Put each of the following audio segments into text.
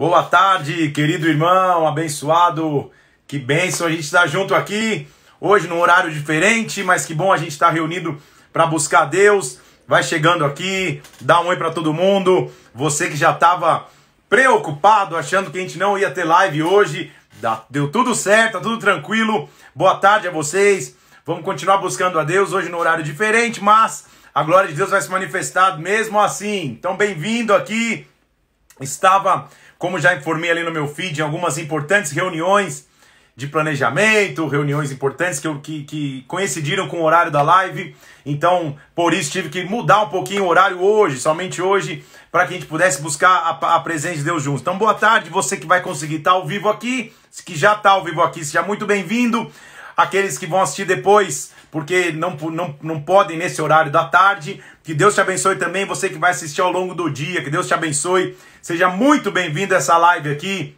Boa tarde, querido irmão, abençoado. Que bênção a gente estar junto aqui. Hoje num horário diferente, mas que bom a gente estar reunido para buscar Deus. Vai chegando aqui, dá um oi para todo mundo. Você que já estava preocupado, achando que a gente não ia ter live hoje, deu tudo certo, tá tudo tranquilo. Boa tarde a vocês. Vamos continuar buscando a Deus hoje num horário diferente, mas a glória de Deus vai se manifestar mesmo assim. Então, bem-vindo aqui. Estava como já informei ali no meu feed, em algumas importantes reuniões de planejamento, reuniões importantes que, eu, que, que coincidiram com o horário da live. Então, por isso, tive que mudar um pouquinho o horário hoje, somente hoje, para que a gente pudesse buscar a, a, presença de Deus juntos. Então, boa tarde, você que vai conseguir estar ao vivo aqui, que já está ao vivo aqui, seja muito bem-vindo. Aqueles que vão assistir depois porque não, não, não podem nesse horário da tarde. Que Deus te abençoe também, você que vai assistir ao longo do dia, que Deus te abençoe. Seja muito bem-vindo a essa live aqui,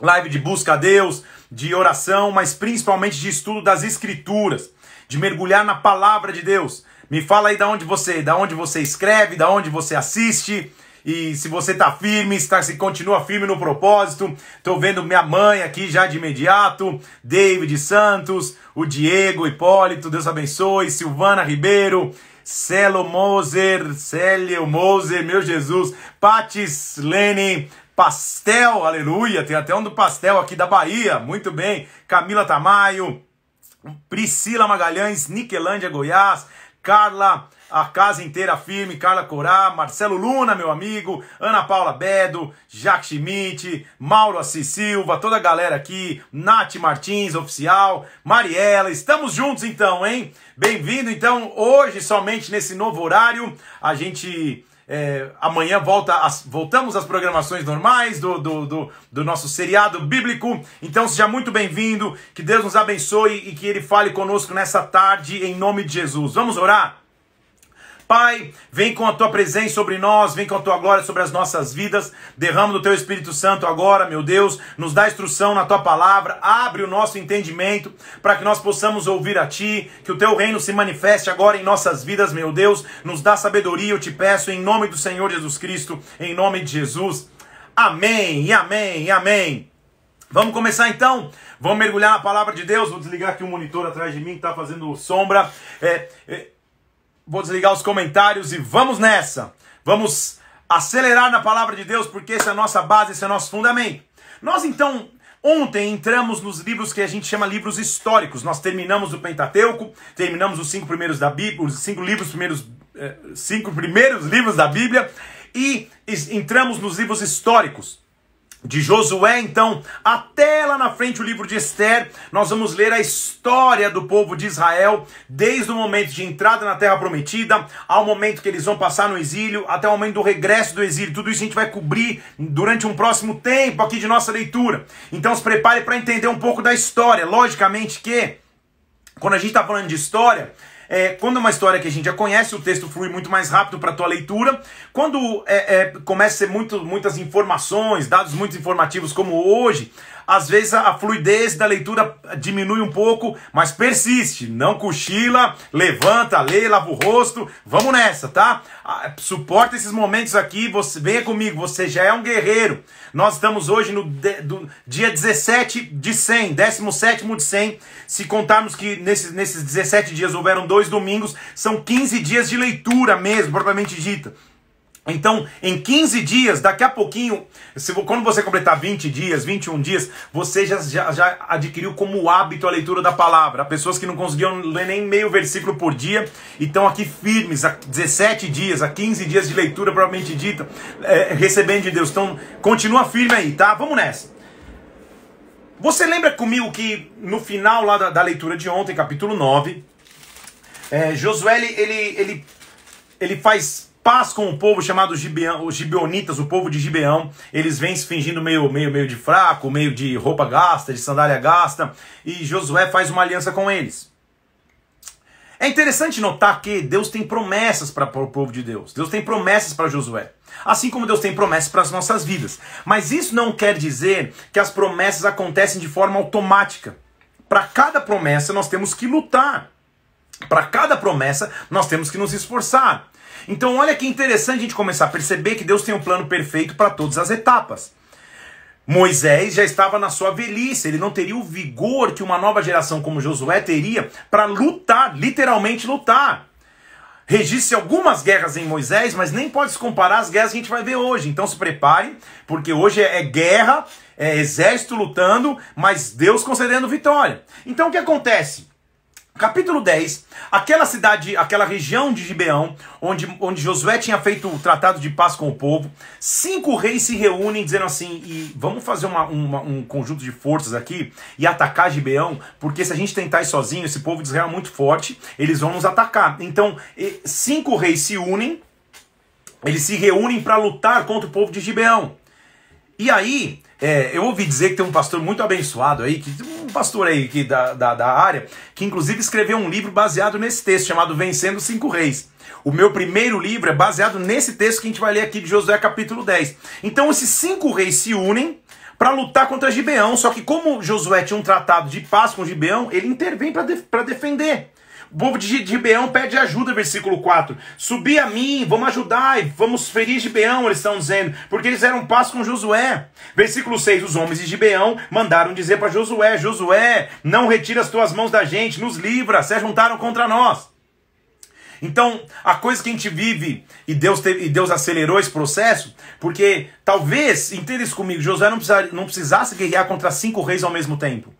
live de busca a Deus, de oração, mas principalmente de estudo das escrituras, de mergulhar na palavra de Deus. Me fala aí da onde você, da onde você escreve, da onde você assiste e se você está firme, está, se continua firme no propósito. Estou vendo minha mãe aqui já de imediato, David Santos, o Diego Hipólito, Deus abençoe, Silvana Ribeiro, Celo Moser, Célio Moser, meu Jesus, Patis Lene, Pastel, aleluia, tem até um do Pastel aqui da Bahia, muito bem, Camila Tamayo, Priscila Magalhães, Niquelândia, Goiás, Carla a casa inteira firme, Carla Corá, Marcelo Luna, meu amigo, Ana Paula Bedo, Jacques Schmidt, Mauro Assis Silva, toda a galera aqui, Nath Martins, oficial, Mariela, estamos juntos então, hein? Bem-vindo então, hoje somente nesse novo horário, a gente... É, amanhã volta as, voltamos às programações normais do, do, do, do nosso seriado bíblico. Então seja muito bem-vindo, que Deus nos abençoe e que Ele fale conosco nessa tarde, em nome de Jesus. Vamos orar? Pai, vem com a tua presença sobre nós, vem com a tua glória sobre as nossas vidas. Derrama do teu Espírito Santo agora, meu Deus. Nos dá instrução na tua palavra, abre o nosso entendimento para que nós possamos ouvir a ti, que o teu reino se manifeste agora em nossas vidas, meu Deus. Nos dá sabedoria, eu te peço, em nome do Senhor Jesus Cristo, em nome de Jesus. Amém, e amém, e amém. Vamos começar então? Vamos mergulhar na palavra de Deus. Vou desligar aqui o monitor atrás de mim que está fazendo sombra. É, é... Vou desligar os comentários e vamos nessa. Vamos acelerar na palavra de Deus, porque essa é a nossa base, esse é o nosso fundamento. Nós então Ontem entramos nos livros que a gente chama livros históricos. Nós terminamos o Pentateuco, terminamos os cinco primeiros da Bíblia, os cinco livros primeiros, eh, cinco primeiros livros da Bíblia e entramos nos livros históricos de Josué, então, até lá na frente o livro de Esther, nós vamos ler a história do povo de Israel, desde o momento de entrada na terra prometida, ao momento que eles vão passar no exílio, até o momento do regresso do exílio. Tudo isso a gente vai cobrir durante um próximo tempo aqui de nossa leitura. Então se prepare para entender um pouco da história. Logicamente que quando a gente está falando de história, é, quando é uma história que a gente já conhece, o texto flui muito mais rápido para a tua leitura. Quando é, é, começa a ser muito, muitas informações, dados muito informativos como hoje, às vezes a fluidez da leitura diminui um pouco, mas persiste, não cochila, levanta, lê, lava o rosto, vamos nessa, tá? Ah, suporta esses momentos aqui, você venha comigo, você já é um guerreiro. Nós estamos hoje no de, do, dia 17 de 100, 17 de 100. Se contarmos que nesses, nesses 17 dias houveram dois domingos, são 15 dias de leitura mesmo, propriamente dita. Então, em 15 dias, daqui a pouquinho, se, quando você completar 20 dias, 21 dias, você já, já, já, adquiriu como hábito a leitura da palavra. Há pessoas que não conseguiam ler nem meio versículo por dia e estão aqui firmes há 17 dias, há 15 dias de leitura propriamente dita, é, recebendo de Deus. Então, continua firme aí, tá? Vamos nessa. Você lembra comigo que no final lá da, da leitura de ontem, capítulo 9, é, Josué, ele, ele, ele faz paz com o povo chamado Gibeão, os Gibeonitas, o povo de Gibeão. Eles vêm se fingindo meio, meio, meio de fraco, meio de roupa gasta, de sandália gasta, e Josué faz uma aliança com eles. É interessante notar que Deus tem promessas para o povo de Deus. Deus tem promessas para Josué. Assim como Deus tem promessas para as nossas vidas. Mas isso não quer dizer que as promessas acontecem de forma automática. Para cada promessa, nós temos que lutar. Para cada promessa, nós temos que nos esforçar. Então, olha que interessante a gente começar a perceber que Deus tem um plano perfeito para todas as etapas. Moisés já estava na sua velhice, ele não teria o vigor que uma nova geração como Josué teria para lutar, literalmente lutar. Registre algumas guerras em Moisés, mas nem pode se comparar às guerras que a gente vai ver hoje. Então se preparem, porque hoje é guerra, é exército lutando, mas Deus concedendo vitória. Então o que acontece? Capítulo 10, aquela cidade, aquela região de Gibeão, onde, onde Josué tinha feito o tratado de paz com o povo, cinco reis se reúnem dizendo assim, e vamos fazer uma, uma, um conjunto de forças aqui e atacar Gibeão, porque se a gente tentar ir sozinho, esse povo de Israel é muito forte, eles vão nos atacar. Então, cinco reis se unem, eles se reúnem para lutar contra o povo de Gibeão. E aí, é, eu ouvi dizer que tem um pastor muito abençoado aí, que, um pastor aí que, da, da, da área, que inclusive escreveu um livro baseado nesse texto, chamado Vencendo Cinco Reis. O meu primeiro livro é baseado nesse texto que a gente vai ler aqui de Josué capítulo 10. Então esses cinco reis se unem para lutar contra Gibeão, só que como Josué tinha um tratado de paz com Gibeão, ele intervém para de, defender. O povo de Gibeão pede ajuda, versículo 4. Subi a mim, vamos ajudar, vamos ferir Gibeão, eles estão dizendo, porque eles eram paz com Josué. Versículo 6. Os homens de Gibeão mandaram dizer para Josué: Josué, não retira as tuas mãos da gente, nos livra, se juntaram contra nós. Então, a coisa que a gente vive, e Deus, teve, e Deus acelerou esse processo, porque talvez, entenda isso comigo, Josué não, não precisasse guerrear contra cinco reis ao mesmo tempo.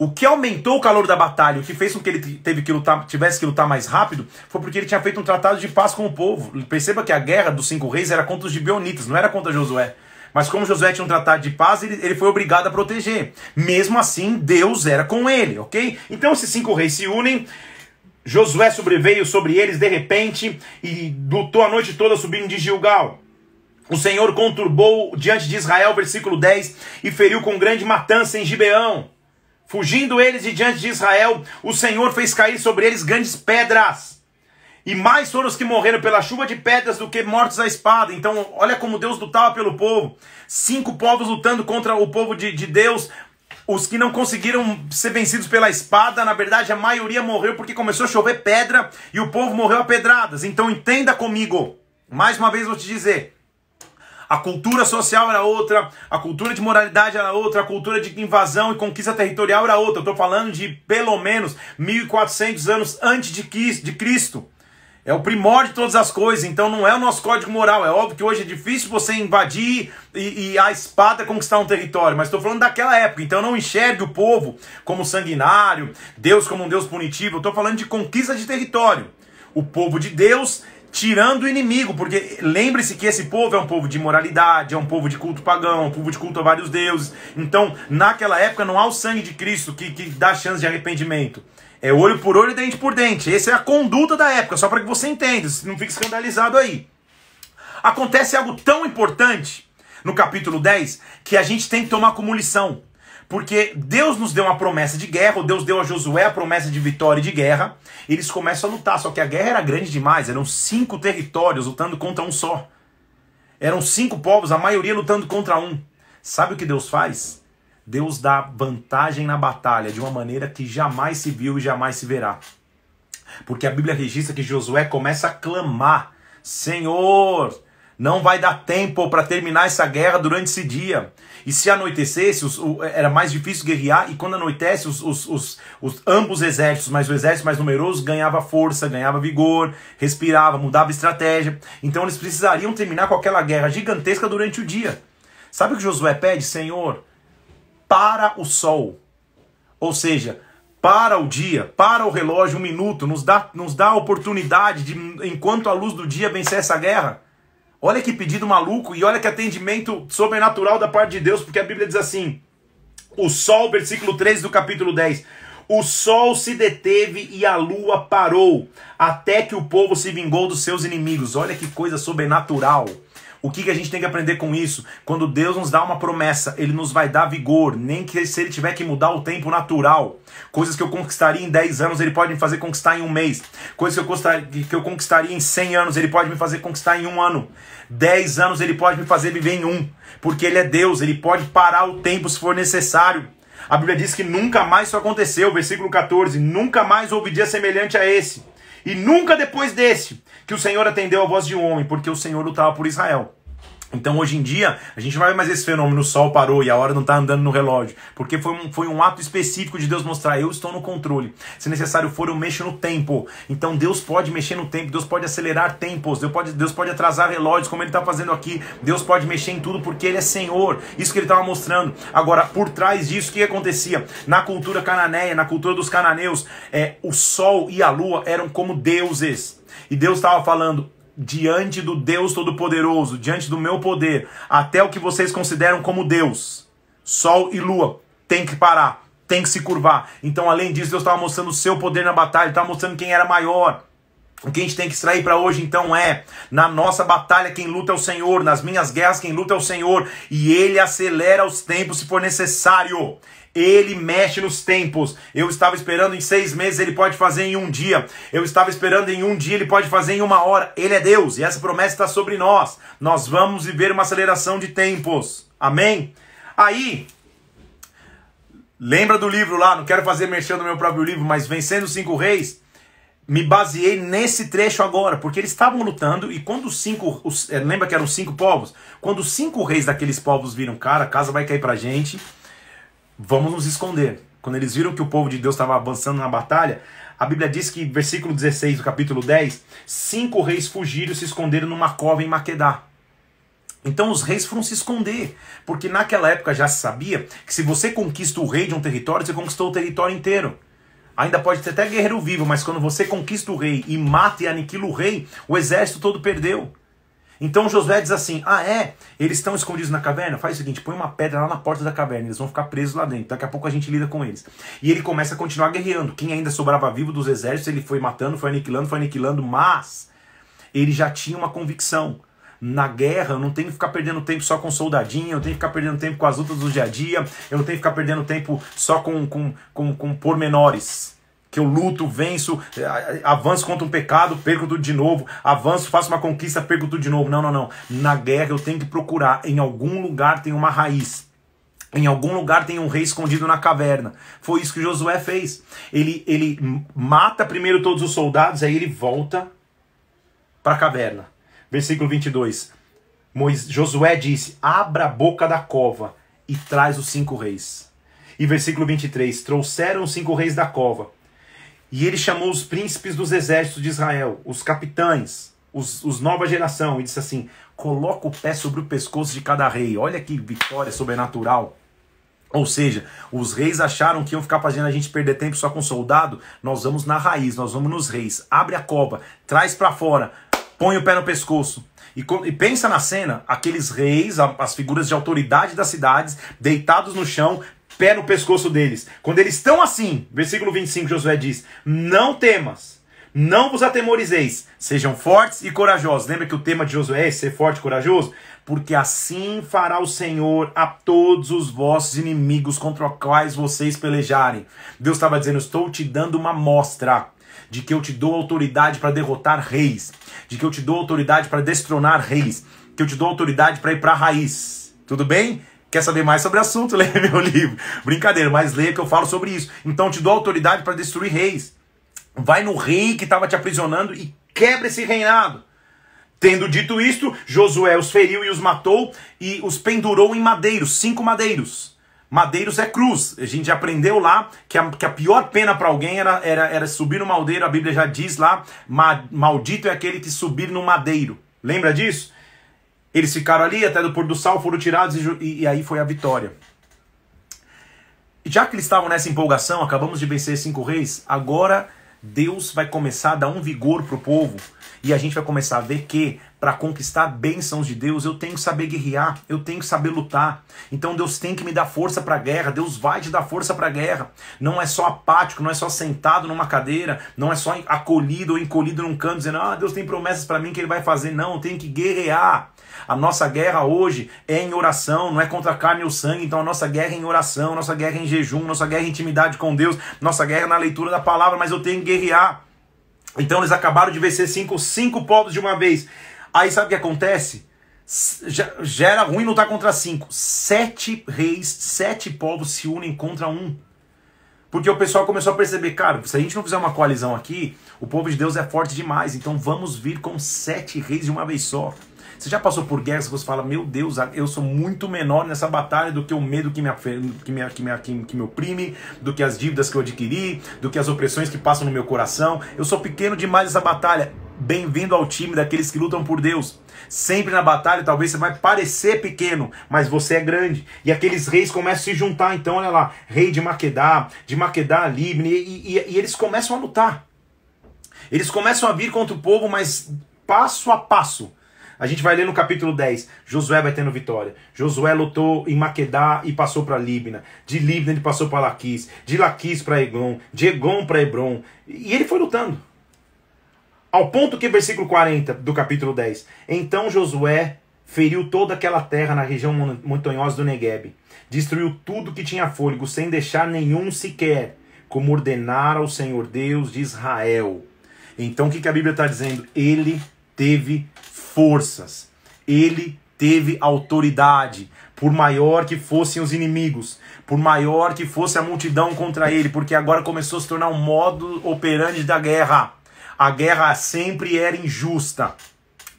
O que aumentou o calor da batalha, o que fez com que ele teve que lutar, tivesse que lutar mais rápido, foi porque ele tinha feito um tratado de paz com o povo. Perceba que a guerra dos cinco reis era contra os gibeonitas, não era contra Josué. Mas como Josué tinha um tratado de paz, ele, ele, foi obrigado a proteger. Mesmo assim, Deus era com ele, ok? Então esses cinco reis se unem. Josué sobreveio sobre eles de repente e lutou a noite toda subindo de Gilgal. O Senhor conturbou diante de Israel, versículo 10, e feriu com grande matança em Gibeão. Fugindo eles de diante de Israel, o Senhor fez cair sobre eles grandes pedras. E mais foram os que morreram pela chuva de pedras do que mortos à espada. Então, olha como Deus lutava pelo povo. Cinco povos lutando contra o povo de, de Deus. Os que não conseguiram ser vencidos pela espada, na verdade, a maioria morreu porque começou a chover pedra e o povo morreu a pedradas. Então, entenda comigo. Mais uma vez vou te dizer a cultura social era outra, a cultura de moralidade era outra, a cultura de invasão e conquista territorial era outra. Eu estou falando de pelo menos 1400 anos antes de Cristo. É o primórdio de todas as coisas, então não é o nosso código moral. É óbvio que hoje é difícil você invadir e, e a espada conquistar um território, mas estou falando daquela época. Então não enxergue o povo como sanguinário, Deus como um Deus punitivo. Eu estou falando de conquista de território. O povo de Deus tirando o inimigo, porque lembre-se que esse povo é um povo de moralidade, é um povo de culto pagão, é um povo de culto a vários deuses. Então, naquela época, não há o sangue de Cristo que, que dá chance de arrependimento. É olho por olho, dente por dente. Essa é a conduta da época, só para que você entenda, não fique escandalizado aí. Acontece algo tão importante no capítulo 10 que a gente tem que tomar como lição. Porque Deus nos deu uma promessa de guerra, ou Deus deu a Josué a promessa de vitória e de guerra eles começam a lutar. Só que a guerra era grande demais, eram cinco territórios lutando contra um só. Eram cinco povos, a maioria lutando contra um. Sabe o que Deus faz? Deus dá vantagem na batalha de uma maneira que jamais se viu e jamais se verá. Porque a Bíblia registra que Josué começa a clamar: Senhor, não vai dar tempo para terminar essa guerra durante esse dia. E se anoitecesse, os, o, era mais difícil guerrear, e quando anoitece, os, os, os, ambos exércitos, mas o exército mais numeroso, ganhava força, ganhava vigor, respirava, mudava estratégia. Então eles precisariam terminar com aquela guerra gigantesca durante o dia. Sabe o que Josué pede? Senhor, para o sol. Ou seja, para o dia, para o relógio, um minuto, nos dá, nos dá a oportunidade de, enquanto a luz do dia, vencer essa guerra. Olha que pedido maluco e olha que atendimento sobrenatural da parte de Deus, porque a Bíblia diz assim: o sol, versículo 3 do capítulo 10. O sol se deteve e a lua parou, até que o povo se vingou dos seus inimigos. Olha que coisa sobrenatural. O que, que a gente tem que aprender com isso? Quando Deus nos dá uma promessa, Ele nos vai dar vigor, nem que se Ele tiver que mudar o tempo natural. Coisas que eu conquistaria em 10 anos, Ele pode me fazer conquistar em um mês. Coisas que eu, conquistaria, que eu conquistaria em 100 anos, Ele pode me fazer conquistar em um ano. 10 anos, Ele pode me fazer viver em um. Porque Ele é Deus, Ele pode parar o tempo se for necessário. A Bíblia diz que nunca mais isso aconteceu, versículo 14, nunca mais houve dia semelhante a esse. E nunca depois desse que o Senhor atendeu a voz de um homem, porque o Senhor lutava por Israel. Então hoje em dia a gente não vai mais esse fenômeno, o sol parou e a hora não está andando no relógio, porque foi um, foi um ato específico de Deus mostrar, eu estou no controle. Se necessário for, eu mexo no tempo. Então Deus pode mexer no tempo, Deus pode acelerar tempos, Deus pode, Deus pode atrasar relógios, como ele está fazendo aqui. Deus pode mexer em tudo porque ele é Senhor. Isso que ele estava mostrando. Agora, por trás disso, o que acontecia? Na cultura cananeia, na cultura dos cananeus, é, o sol e a lua eram como deuses. E Deus estava falando, diante do Deus Todo-Poderoso, diante do meu poder, até o que vocês consideram como Deus, sol e lua, tem que parar, tem que se curvar. Então, além disso, Deus estava mostrando o seu poder na batalha, estava mostrando quem era maior. O que a gente tem que extrair para hoje então é: na nossa batalha quem luta é o Senhor, nas minhas guerras quem luta é o Senhor, e Ele acelera os tempos se for necessário. Ele mexe nos tempos. Eu estava esperando em seis meses, ele pode fazer em um dia. Eu estava esperando em um dia, ele pode fazer em uma hora. Ele é Deus e essa promessa está sobre nós. Nós vamos viver uma aceleração de tempos. Amém? Aí, lembra do livro lá, não quero fazer mexendo no meu próprio livro, mas Vencendo os Cinco Reis me baseei nesse trecho agora, porque eles estavam lutando e quando os cinco, os, é, lembra que eram cinco povos? Quando os cinco reis daqueles povos viram, cara, a casa vai cair pra gente, vamos nos esconder. Quando eles viram que o povo de Deus estava avançando na batalha, a Bíblia diz que, versículo 16 do capítulo 10, cinco reis fugiram e se esconderam numa cova em Maquedá. Então os reis foram se esconder, porque naquela época já se sabia que se você conquista o rei de um território, você conquistou o território inteiro. Ainda pode ter até guerreiro vivo, mas quando você conquista o rei e mata e aniquila o rei, o exército todo perdeu. Então Josué diz assim: Ah, é? Eles estão escondidos na caverna? Faz o seguinte: põe uma pedra lá na porta da caverna, eles vão ficar presos lá dentro. Daqui a pouco a gente lida com eles. E ele começa a continuar guerreando. Quem ainda sobrava vivo dos exércitos, ele foi matando, foi aniquilando, foi aniquilando, mas ele já tinha uma convicção na guerra, eu não tenho que ficar perdendo tempo só com soldadinho, eu tenho que ficar perdendo tempo com as lutas do dia a dia, eu não tenho que ficar perdendo tempo só com, com, com, com pormenores que eu luto, venço, eh, avanço contra um pecado, perco tudo de novo, avanço, faço uma conquista, perco tudo de novo. Não, não, não. Na guerra eu tenho que procurar, em algum lugar tem uma raiz. Em algum lugar tem um rei escondido na caverna. Foi isso que Josué fez. Ele, ele mata primeiro todos os soldados, aí ele volta para a caverna. Versículo 22. Mois, Josué disse: Abra a boca da cova e traz os cinco reis. E versículo 23: Trouxeram os cinco reis da cova e ele chamou os príncipes dos exércitos de Israel, os capitães, os, os nova geração, e disse assim: coloca o pé sobre o pescoço de cada rei. Olha que vitória sobrenatural. Ou seja, os reis acharam que iam ficar fazendo a gente perder tempo só com soldado. Nós vamos na raiz, nós vamos nos reis. Abre a cova, traz para fora, põe o pé no pescoço. E, e, pensa na cena, aqueles reis, as figuras de autoridade das cidades, deitados no chão, pé no pescoço deles. Quando eles estão assim, versículo 25, Josué diz: Não temas, não vos atemorizeis, sejam fortes e corajosos. Lembra que o tema de Josué é ser forte e corajoso? Porque assim fará o Senhor a todos os vossos inimigos contra os quais vocês pelejarem. Deus estava dizendo: Estou te dando uma mostra de que eu te dou autoridade para derrotar reis, de que eu te dou autoridade para destronar reis, que eu te dou autoridade para ir para a raiz. Tudo bem? Quer saber mais sobre o assunto? Lê meu livro. Brincadeira, mas leia que eu falo sobre isso. Então te dou autoridade para destruir reis. Vai no rei que estava te aprisionando e quebra esse reinado. Tendo dito isto, Josué os feriu e os matou e os pendurou em madeiros, cinco madeiros. Madeiros é cruz. A gente aprendeu lá que a, que a pior pena para alguém era, era, era subir no madeiro. A Bíblia já diz lá: maldito é aquele que subir no madeiro. Lembra disso? Eles ficaram ali até do pôr do Sal foram tirados e, e, e aí foi a vitória. E já que eles estavam nessa empolgação, acabamos de vencer cinco reis, agora Deus vai começar a dar um vigor para o povo e a gente vai começar a ver que para conquistar bênçãos de Deus eu tenho que saber guerrear, eu tenho que saber lutar. Então Deus tem que me dar força para a guerra, Deus vai te dar força para a guerra. Não é só apático, não é só sentado numa cadeira, não é só acolhido ou encolhido num canto dizendo: "Ah, Deus tem promessas para mim que ele vai fazer". Não, eu tenho que guerrear. A nossa guerra hoje é em oração, não é contra carne ou sangue. Então a nossa guerra é em oração, nossa guerra é em jejum, nossa guerra é em intimidade com Deus, nossa guerra é na leitura da palavra, mas eu tenho que guerrear. Então eles acabaram de vencer cinco, cinco povos de uma vez. Aí sabe o que acontece? Gera ruim lutar contra cinco. Sete reis, sete povos se unem contra um. Porque o pessoal começou a perceber, cara, se a gente não fizer uma coalizão aqui, o povo de Deus é forte demais, então vamos vir com sete reis de uma vez só. Você já passou por guerras que você fala, meu Deus, eu sou muito menor nessa batalha do que o medo que me, que me, que me, que me oprime, do que as dívidas que eu adquiri, do que as opressões que passam no meu coração. Eu sou pequeno demais nessa batalha. Bem-vindo ao time daqueles que lutam por Deus. Sempre na batalha, talvez você vai parecer pequeno, mas você é grande. E aqueles reis começam a se juntar. Então, olha lá, rei de Maquedá, de Maquedá, Libne, e, e, e eles começam a lutar. Eles começam a vir contra o povo, mas passo a passo a gente vai ler no capítulo 10, Josué vai tendo vitória. Josué lutou em Maquedá e passou para Líbina. De Líbina ele passou para Laquis, de Laquis para Egon, de Egon para Hebron. E ele foi lutando. Ao ponto que, versículo 40 do capítulo 10, então Josué feriu toda aquela terra na região montanhosa do Negueb, destruiu tudo que tinha fôlego, sem deixar nenhum sequer, como ordenara o Senhor Deus de Israel. Então o que, que a Bíblia está dizendo? Ele teve forças. Ele teve autoridade, por maior que fossem os inimigos, por maior que fosse a multidão contra ele, porque agora começou a se tornar um modo operante da guerra. A guerra sempre era injusta.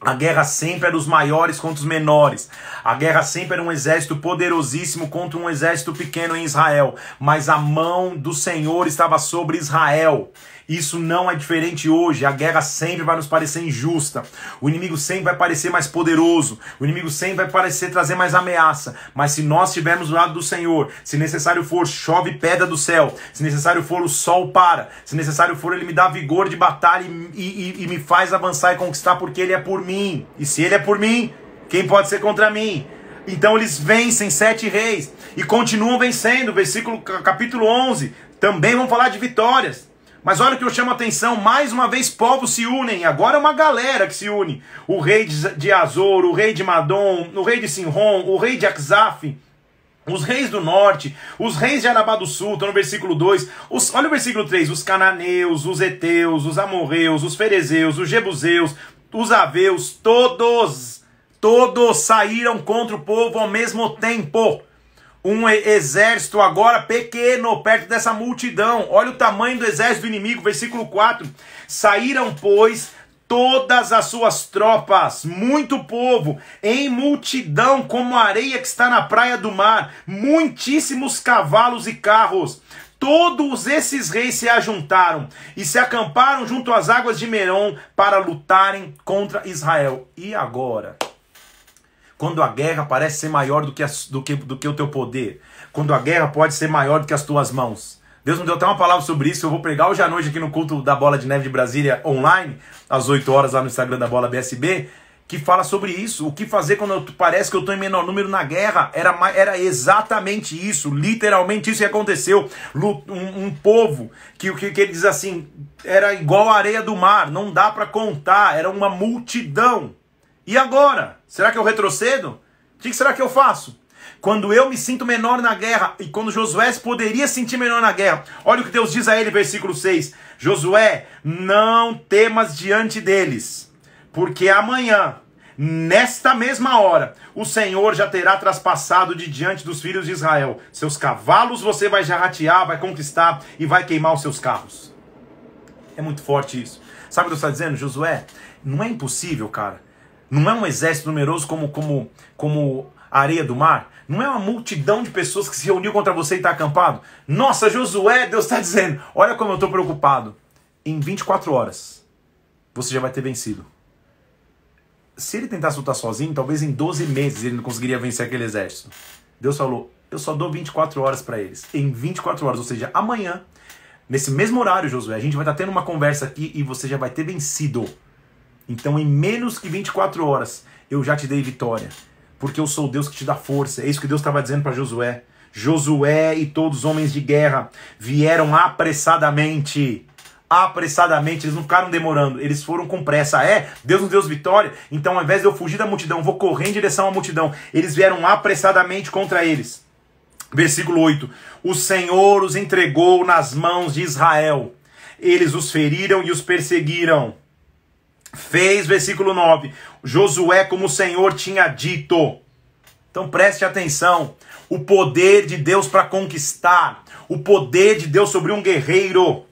A guerra sempre era os maiores contra os menores. A guerra sempre era um exército poderosíssimo contra um exército pequeno em Israel. Mas a mão do Senhor estava sobre Israel. Isso não é diferente hoje. A guerra sempre vai nos parecer injusta. O inimigo sempre vai parecer mais poderoso. O inimigo sempre vai parecer trazer mais ameaça. Mas se nós estivermos do lado do Senhor, se necessário for, chove pedra do céu. Se necessário for, o sol para. Se necessário for, ele me dá vigor de batalha e, e, e me faz avançar e conquistar, porque ele é por mim. E se ele é por mim, quem pode ser contra mim? Então eles vencem sete reis e continuam vencendo. Versículo capítulo 11. Também vão falar de vitórias. Mas olha o que eu chamo a atenção, mais uma vez povos se unem, agora é uma galera que se une. O rei de Azor, o rei de Madom, o rei de Sinron, o rei de Axaf, os reis do norte, os reis de Arabá do Sul, estão no versículo 2. Os, olha o versículo 3: os cananeus, os heteus, os amorreus, os ferezeus, os jebuseus, os aveus, todos, todos saíram contra o povo ao mesmo tempo um exército agora pequeno perto dessa multidão. Olha o tamanho do exército do inimigo, versículo 4. Saíram, pois, todas as suas tropas, muito povo, em multidão, como a areia que está na praia do mar, muitíssimos cavalos e carros. Todos esses reis se ajuntaram e se acamparam junto às águas de Merom para lutarem contra Israel. E agora? Quando a guerra parece ser maior do que, as, do, que, do que o teu poder. Quando a guerra pode ser maior do que as tuas mãos. Deus me deu até uma palavra sobre isso. Eu vou pregar hoje à noite aqui no culto da Bola de Neve de Brasília online, às 8 horas lá no Instagram da Bola BSB, que fala sobre isso. O que fazer quando eu, parece que eu estou em menor número na guerra? Era, era exatamente isso, literalmente isso que aconteceu. Um, um povo que, que, que ele diz assim, era igual a areia do mar, não dá para contar, era uma multidão. E agora? Será que eu retrocedo? O que será que eu faço? Quando eu me sinto menor na guerra, e quando Josué poderia sentir menor na guerra, olha o que Deus diz a ele, versículo 6: Josué, não temas diante deles, porque amanhã, nesta mesma hora, o Senhor já terá traspassado de diante dos filhos de Israel. Seus cavalos você vai jarratear, vai conquistar e vai queimar os seus carros. É muito forte isso. Sabe o que eu estou dizendo, Josué? Não é impossível, cara não é um exército numeroso como, como, como a areia do mar? Não é uma multidão de pessoas que se reuniu contra você e está acampado? Nossa, Josué, Deus está dizendo: olha como eu estou preocupado. Em 24 horas, você já vai ter vencido. Se ele tentasse lutar sozinho, talvez em 12 meses ele não conseguiria vencer aquele exército. Deus falou: eu só dou 24 horas para eles. Em 24 horas, ou seja, amanhã, nesse mesmo horário, Josué, a gente vai estar tá tendo uma conversa aqui e você já vai ter vencido. Então, em menos que 24 horas, eu já te dei vitória. Porque eu sou Deus que te dá força. É isso que Deus estava dizendo para Josué. Josué e todos os homens de guerra vieram apressadamente. Apressadamente, eles não ficaram demorando, eles foram com pressa. É, Deus nos deu vitória, então ao invés de eu fugir da multidão, vou correr em direção à multidão. Eles vieram apressadamente contra eles. Versículo 8: O Senhor os entregou nas mãos de Israel, eles os feriram e os perseguiram Fez, versículo 9: Josué, como o Senhor tinha dito. Então preste atenção: o poder de Deus para conquistar, o poder de Deus sobre um guerreiro.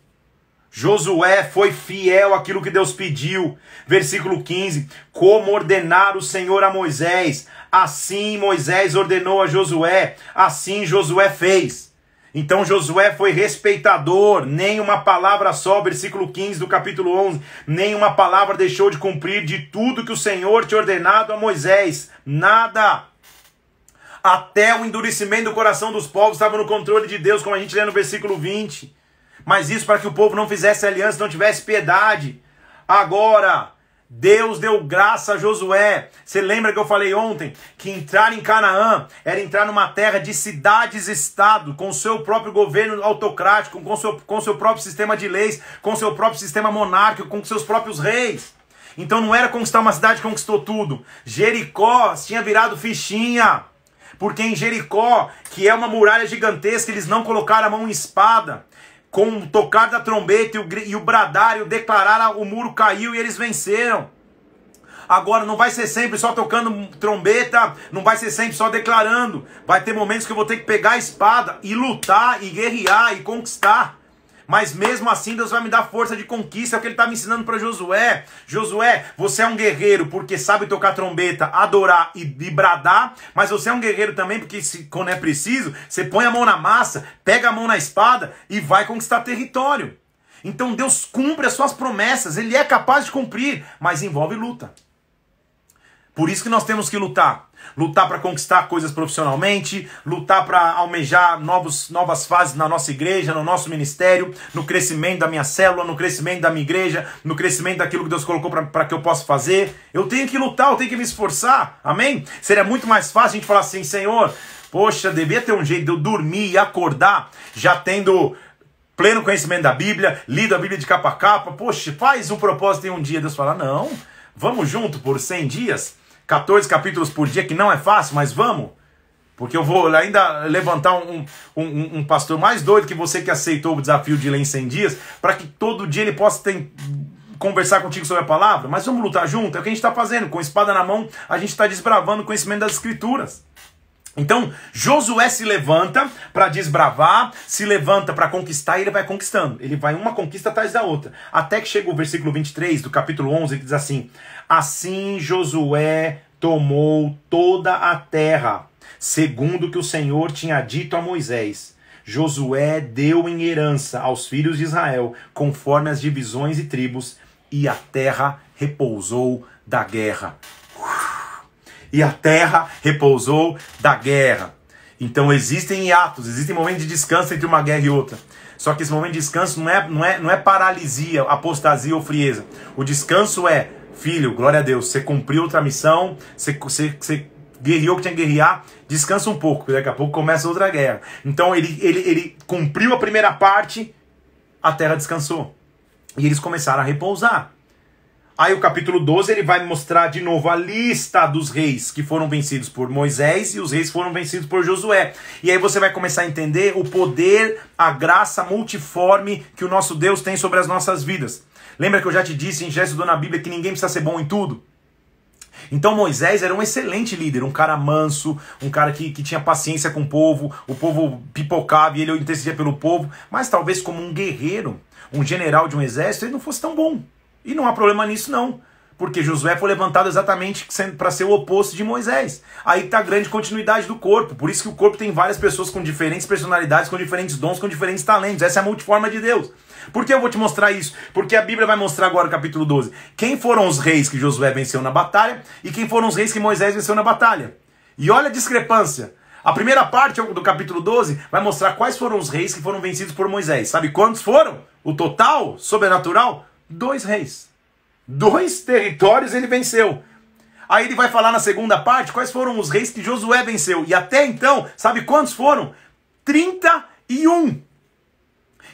Josué foi fiel àquilo que Deus pediu. Versículo 15: Como ordenar o Senhor a Moisés, assim Moisés ordenou a Josué, assim Josué fez. Então Josué foi respeitador, nem uma palavra só, versículo 15 do capítulo 11, nem uma palavra deixou de cumprir de tudo que o Senhor te ordenado a Moisés, nada. Até o endurecimento do coração dos povos estava no controle de Deus, como a gente lê no versículo 20. Mas isso para que o povo não fizesse aliança, não tivesse piedade. Agora, Deus deu graça a Josué. Você lembra que eu falei ontem que entrar em Canaã era entrar numa terra de cidades-estado, com seu próprio governo autocrático, com seu, com seu próprio sistema de leis, com seu próprio sistema monárquico, com seus próprios reis. Então não era conquistar uma cidade que conquistou tudo. Jericó tinha virado fichinha. Porque em Jericó, que é uma muralha gigantesca, eles não colocaram a mão em espada com o tocar da trombeta e o, e o bradar e o declarar, ah, o muro caiu e eles venceram. Agora, não vai ser sempre só tocando trombeta, não vai ser sempre só declarando. Vai ter momentos que eu vou ter que pegar a espada e lutar, e guerrear, e conquistar mas mesmo assim Deus vai me dar força de conquista, é o que ele está me ensinando para Josué. Josué, você é um guerreiro porque sabe tocar trombeta, adorar e, e bradar, mas você é um guerreiro também porque se, quando é preciso, você põe a mão na massa, pega a mão na espada e vai conquistar território. Então Deus cumpre as suas promessas, ele é capaz de cumprir, mas envolve luta. Por isso que nós temos que lutar. Lutar para conquistar coisas profissionalmente, lutar para almejar novos, novas fases na nossa igreja, no nosso ministério, no crescimento da minha célula, no crescimento da minha igreja, no crescimento daquilo que Deus colocou para que eu possa fazer. Eu tenho que lutar, eu tenho que me esforçar. Amém? Seria muito mais fácil a gente falar assim, Senhor, poxa, devia ter um jeito de eu dormir e acordar já tendo pleno conhecimento da Bíblia, lido a Bíblia de capa a capa. Poxa, faz um propósito em um dia. Deus fala, não. Vamos junto por 100 dias? 14 capítulos por dia, que não é fácil, mas vamos. Porque eu vou ainda levantar um, um, um pastor mais doido que você que aceitou o desafio de ler em 100 dias, para que todo dia ele possa ter, conversar contigo sobre a palavra. Mas vamos lutar junto, é o que a gente está fazendo. Com espada na mão, a gente está desbravando o conhecimento das Escrituras. Então, Josué se levanta para desbravar, se levanta para conquistar e ele vai conquistando. Ele vai uma conquista atrás da outra. Até que chega o versículo 23 do capítulo 11 que diz assim: Assim Josué tomou toda a terra, segundo que o Senhor tinha dito a Moisés. Josué deu em herança aos filhos de Israel, conforme as divisões e tribos, e a terra repousou da guerra e a terra repousou da guerra. Então existem atos existem momentos de descanso entre uma guerra e outra. Só que esse momento de descanso não é, não é, não é paralisia, apostasia ou frieza. O descanso é, filho, glória a Deus, você cumpriu outra missão, você, você, você guerreou que tinha que guerrear, descansa um pouco, porque daqui a pouco começa outra guerra. Então ele, ele, ele cumpriu a primeira parte, a terra descansou. E eles começaram a repousar. Aí o capítulo 12 ele vai mostrar de novo a lista dos reis que foram vencidos por Moisés e os reis foram vencidos por Josué. E aí você vai começar a entender o poder, a graça multiforme que o nosso Deus tem sobre as nossas vidas. Lembra que eu já te disse em Gesto na Bíblia que ninguém precisa ser bom em tudo? Então Moisés era um excelente líder, um cara manso, um cara que, que tinha paciência com o povo, o povo pipocava e ele intercedia pelo povo, mas talvez como um guerreiro, um general de um exército, ele não fosse tão bom. E não há problema nisso, não. Porque Josué foi levantado exatamente para ser o oposto de Moisés. Aí está a grande continuidade do corpo. Por isso que o corpo tem várias pessoas com diferentes personalidades, com diferentes dons, com diferentes talentos. Essa é a multiforma de Deus. Por que eu vou te mostrar isso? Porque a Bíblia vai mostrar agora, capítulo 12, quem foram os reis que Josué venceu na batalha e quem foram os reis que Moisés venceu na batalha. E olha a discrepância. A primeira parte do capítulo 12 vai mostrar quais foram os reis que foram vencidos por Moisés. Sabe quantos foram? O total sobrenatural? Dois reis. Dois territórios ele venceu. Aí ele vai falar na segunda parte quais foram os reis que Josué venceu. E até então, sabe quantos foram? 31.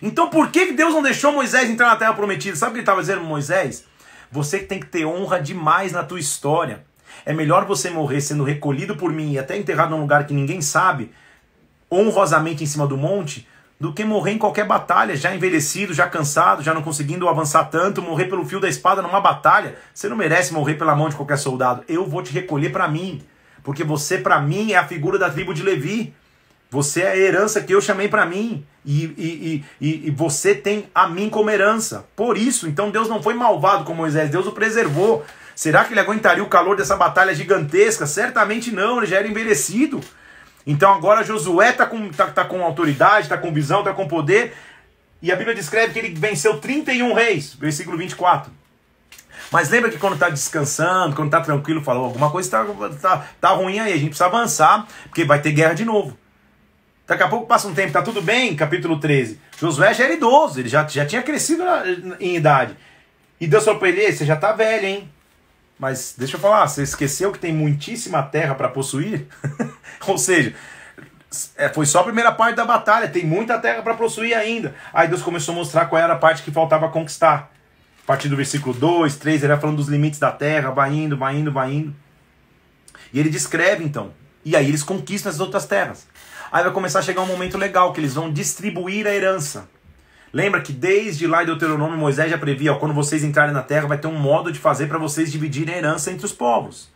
Então por que Deus não deixou Moisés entrar na terra prometida? Sabe o que ele estava dizendo, Moisés? Você tem que ter honra demais na tua história. É melhor você morrer sendo recolhido por mim e até enterrado num lugar que ninguém sabe, honrosamente em cima do monte, do que morrer em qualquer batalha, já envelhecido, já cansado, já não conseguindo avançar tanto, morrer pelo fio da espada numa batalha. Você não merece morrer pela mão de qualquer soldado. Eu vou te recolher para mim, porque você para mim é a figura da tribo de Levi. Você é a herança que eu chamei para mim. E, e, e, e, você tem a mim como herança. Por isso, então Deus não foi malvado com Moisés, Deus o preservou. Será que ele aguentaria o calor dessa batalha gigantesca? Certamente não, ele já era envelhecido. Então agora Josué está com, tá, tá com autoridade, está com visão, está com poder. E a Bíblia descreve que ele venceu 31 reis, versículo 24. Mas lembra que quando está descansando, quando está tranquilo, falou alguma coisa está tá, tá ruim aí, a gente precisa avançar, porque vai ter guerra de novo. Daqui a pouco passa um tempo, está tudo bem, capítulo 13. Josué já era idoso, ele já, já tinha crescido na, em idade. E Deus falou para ele: você já está velho, hein? Mas deixa eu falar, você esqueceu que tem muitíssima terra para possuir? Ou seja, é, foi só a primeira parte da batalha, tem muita terra para possuir ainda. Aí Deus começou a mostrar qual era a parte que faltava conquistar. A partir do versículo 2, 3, ele vai falando dos limites da terra, vai indo, vai indo, vai indo. E ele descreve então. E aí eles conquistam as outras terras. Aí vai começar a chegar um momento legal que eles vão distribuir a herança. Lembra que desde lá em Deuteronômio Moisés já previa, ó, quando vocês entrarem na terra vai ter um modo de fazer para vocês dividirem a herança entre os povos.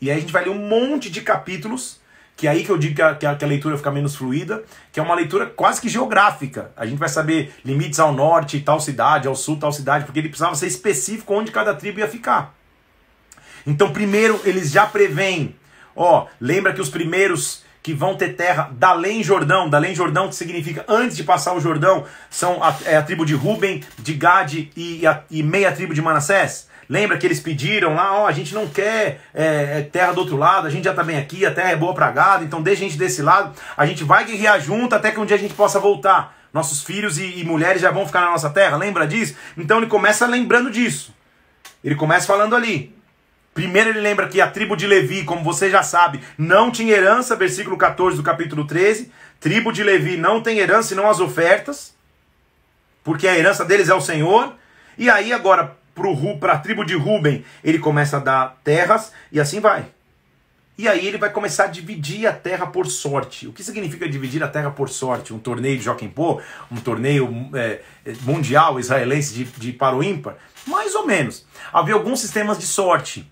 E aí a gente vai ler um monte de capítulos, que é aí que eu digo que a, que a, que a leitura fica menos fluida, que é uma leitura quase que geográfica. A gente vai saber limites ao norte, tal cidade, ao sul, tal cidade, porque ele precisava ser específico onde cada tribo ia ficar. Então primeiro eles já preveem, ó, lembra que os primeiros que vão ter terra da além Jordão, da além Jordão que significa antes de passar o Jordão, são a, é a tribo de Ruben, de Gade e, a, e meia tribo de Manassés. Lembra que eles pediram lá, ó, a gente não quer é, é terra do outro lado, a gente já está bem aqui, a terra é boa para gado, então deixa a gente desse lado, a gente vai guerrear junto até que um dia a gente possa voltar. Nossos filhos e, e mulheres já vão ficar na nossa terra, lembra disso? Então ele começa lembrando disso. Ele começa falando ali, Primeiro ele lembra que a tribo de Levi, como você já sabe, não tinha herança, versículo 14 do capítulo 13. Tribo de Levi não tem herança e não as ofertas, porque a herança deles é o Senhor. E aí agora para a tribo de Ruben, ele começa a dar terras e assim vai. E aí ele vai começar a dividir a terra por sorte. O que significa dividir a terra por sorte? Um torneio de Joaquim Pô, um torneio é, mundial israelense de, de para o ímpar? Mais ou menos. Havia alguns sistemas de sorte.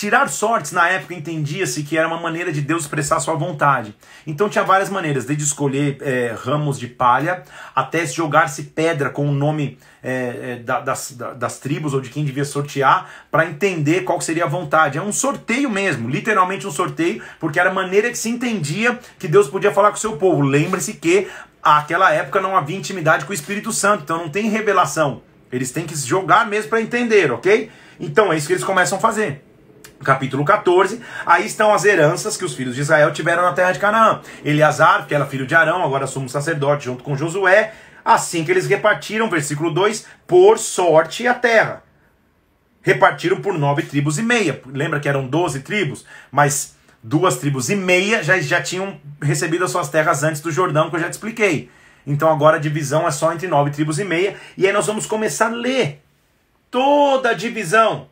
Tirar sortes na época entendia-se que era uma maneira de Deus expressar sua vontade. Então tinha várias maneiras, desde escolher é, ramos de palha até jogar-se pedra com o nome é, é da, das, da, das tribos ou de quem devia sortear para entender qual seria a vontade. É um sorteio mesmo, literalmente um sorteio, porque era a maneira que se entendia que Deus podia falar com o seu povo. Lembre-se que aquela época não havia intimidade com o Espírito Santo, então não tem revelação. Eles têm que se jogar mesmo para entender, ok? Então é isso que eles começam a fazer capítulo 14, aí estão as heranças que os filhos de Israel tiveram na terra de Canaã. Eleazar, que era filho de Arão, agora sumo sacerdote, junto com Josué, assim que eles repartiram, versículo 2, por sorte a terra. Repartiram por nove tribos e meia. Lembra que eram doze tribos? Mas duas tribos e meia já, já tinham recebido as suas terras antes do Jordão, que eu já te expliquei. Então agora a divisão é só entre nove tribos e meia. E aí nós vamos começar a ler toda a divisão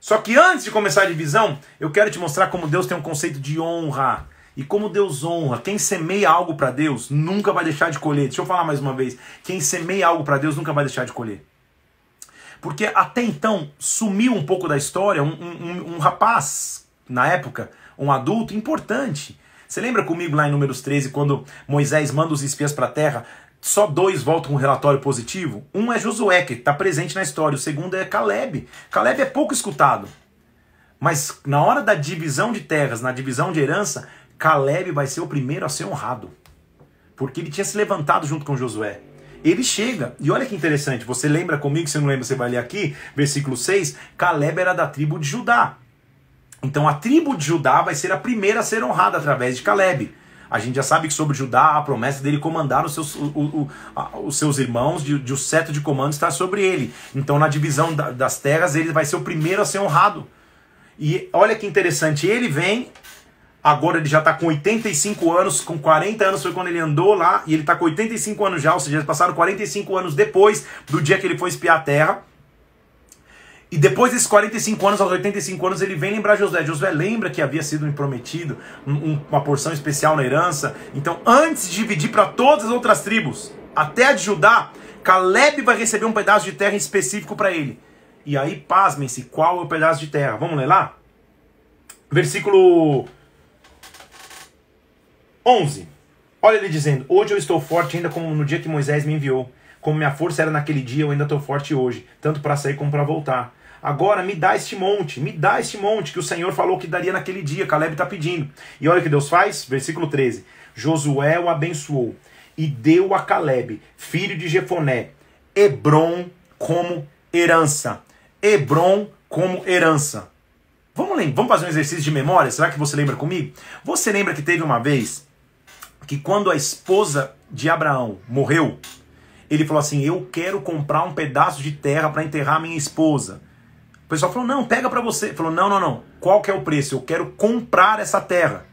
só que antes de começar a divisão, eu quero te mostrar como Deus tem um conceito de honra. E como Deus honra, quem semeia algo para Deus nunca vai deixar de colher. Deixa eu falar mais uma vez. Quem semeia algo para Deus nunca vai deixar de colher. Porque até então sumiu um pouco da história um, um, um rapaz, na época, um adulto importante. Você lembra comigo lá em Números 13, quando Moisés manda os espias para a terra? só dois voltam com relatório positivo. Um é Josué, que está presente na história. O segundo é Caleb. Caleb é pouco escutado. Mas na hora da divisão de terras, na divisão de herança, Caleb vai ser o primeiro a ser honrado. Porque ele tinha se levantado junto com Josué. Ele chega, e olha que interessante, você lembra comigo, se não lembra, você vai ler aqui, versículo 6, Caleb era da tribo de Judá. Então a tribo de Judá vai ser a primeira a ser honrada através de Caleb. A gente já sabe que sobre Judá a promessa dele comandar os seus, o, o, a, os seus irmãos, de, de, o seto de comando estar sobre ele. Então, na divisão da, das terras, ele vai ser o primeiro a ser honrado. E olha que interessante, ele vem, agora ele já está com 85 anos, com 40 anos foi quando ele andou lá, e ele está com 85 anos já, ou seja, passaram 45 anos depois do dia que ele foi espiar a terra. E depois desses 45 anos, aos 85 anos, ele vem lembrar Josué. Josué lembra que havia sido prometido uma porção especial na herança. Então, antes de dividir para todas as outras tribos, até a de Judá, Caleb vai receber um pedaço de terra específico para ele. E aí, pasmem-se, qual é o pedaço de terra? Vamos ler lá? Versículo 11. Olha ele dizendo: Hoje eu estou forte ainda como no dia que Moisés me enviou. Como minha força era naquele dia, eu ainda estou forte hoje, tanto para sair como para voltar. Agora me dá este monte, me dá este monte que o Senhor falou que daria naquele dia. Caleb está pedindo. E olha o que Deus faz, versículo 13: Josué o abençoou e deu a Caleb, filho de Jefoné, Hebron como herança. Hebron como herança. Vamos, lembra, vamos fazer um exercício de memória? Será que você lembra comigo? Você lembra que teve uma vez que quando a esposa de Abraão morreu, ele falou assim: Eu quero comprar um pedaço de terra para enterrar minha esposa pessoal falou: não, pega para você. Ele falou: não, não, não. Qual que é o preço? Eu quero comprar essa terra.